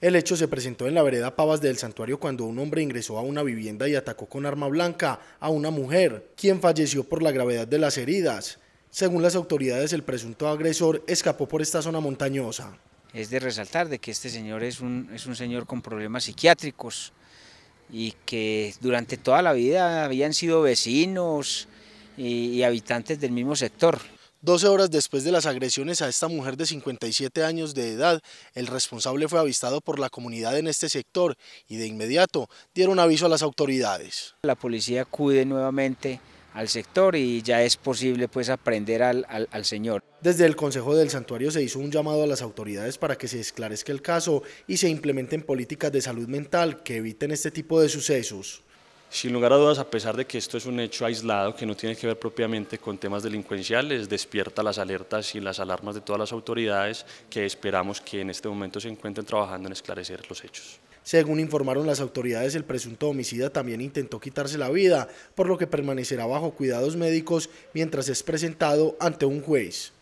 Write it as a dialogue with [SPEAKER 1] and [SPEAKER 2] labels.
[SPEAKER 1] El hecho se presentó en la vereda Pavas del Santuario cuando un hombre ingresó a una vivienda y atacó con arma blanca a una mujer, quien falleció por la gravedad de las heridas. Según las autoridades, el presunto agresor escapó por esta zona montañosa.
[SPEAKER 2] Es de resaltar de que este señor es un, es un señor con problemas psiquiátricos y que durante toda la vida habían sido vecinos y habitantes
[SPEAKER 1] del mismo sector. 12 horas después de las agresiones a esta mujer de 57 años de edad, el responsable fue avistado por la comunidad en este sector y de inmediato dieron
[SPEAKER 2] aviso a las autoridades. La policía acude nuevamente al sector y ya es posible pues aprender al, señor.
[SPEAKER 1] Desde el Consejo del Santuario se hizo un llamado a las autoridades para que se esclarezca el caso y se implementen políticas de salud mental que eviten este tipo de
[SPEAKER 3] sucesos. Sin lugar a dudas, a pesar de que esto es un hecho aislado que no tiene que ver propiamente con temas delincuenciales, despierta las alertas y las alarmas de todas las autoridades que esperamos que en este momento se encuentren trabajando en esclarecer los hechos.
[SPEAKER 1] Según informaron las autoridades, el presunto homicida también intentó quitarse la vida, por lo que permanecerá bajo cuidados médicos mientras es presentado ante un juez.